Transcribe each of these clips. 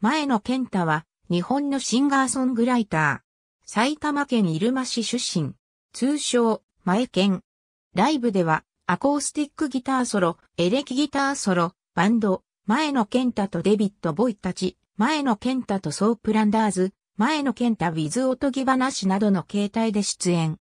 前野健太は、日本のシンガーソングライター。埼玉県入間市出身。通称、前健。ライブでは、アコースティックギターソロ、エレキギターソロ、バンド、前野健太とデビッド・ボイたち、前野健太とソープランダーズ、前野健太ウィズおとぎ話などの形態で出演。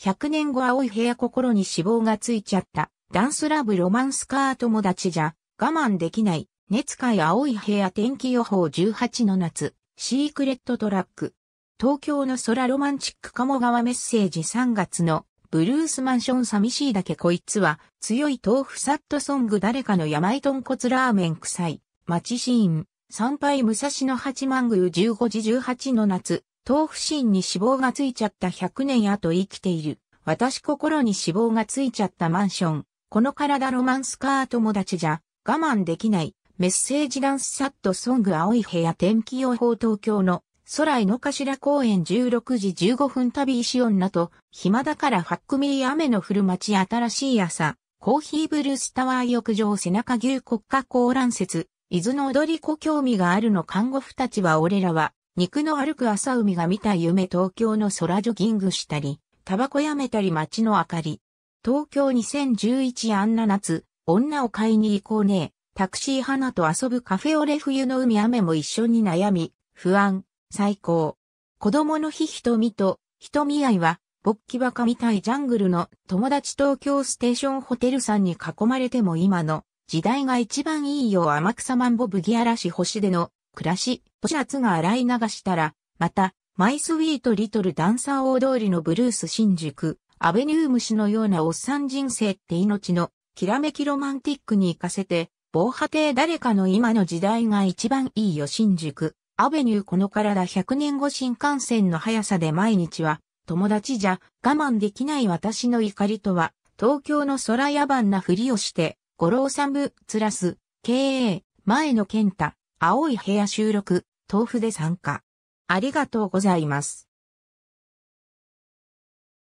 100年後青い部屋心に脂肪がついちゃった。ダンスラブロマンスカー友達じゃ、我慢できない、熱海青い部屋天気予報18の夏、シークレットトラック。東京の空ロマンチック鴨川メッセージ3月のブルースマンション寂しいだけこいつは強い豆腐サットソング誰かの山井豚骨ラーメン臭い街シーン参拝武蔵野八幡宮15時18の夏豆腐シーンに脂肪がついちゃった100年後生きている私心に脂肪がついちゃったマンションこの体ロマンスカー友達じゃ我慢できない。メッセージダンスサットソング青い部屋天気予報東京の空井の頭公園16時15分旅石女と暇だからファックミー雨の降る街新しい朝コーヒーブルースタワー浴場背中牛国家公覧説伊豆の踊り子興味があるの看護婦たちは俺らは肉の歩く朝海が見た夢東京の空ジョギングしたりタバコやめたり街の明かり東京2011あんな夏、女を買いに行こうね。タクシー花と遊ぶカフェオレ冬の海雨も一緒に悩み、不安、最高。子供の日瞳と、瞳愛は、勃起バカみたいジャングルの友達東京ステーションホテルさんに囲まれても今の時代が一番いいよ天草マンボブギアラシ星での暮らし、シャツが洗い流したら、また、マイスウィートリトルダンサー大通りのブルース新宿。アベニュー虫のようなおっさん人生って命の、きらめきロマンティックに行かせて、防波堤誰かの今の時代が一番いいよ新宿。アベニューこの体100年後新幹線の速さで毎日は、友達じゃ我慢できない私の怒りとは、東京の空野蛮なふりをして、五郎三部、つらす、経営、前の健太、青い部屋収録、豆腐で参加。ありがとうございます。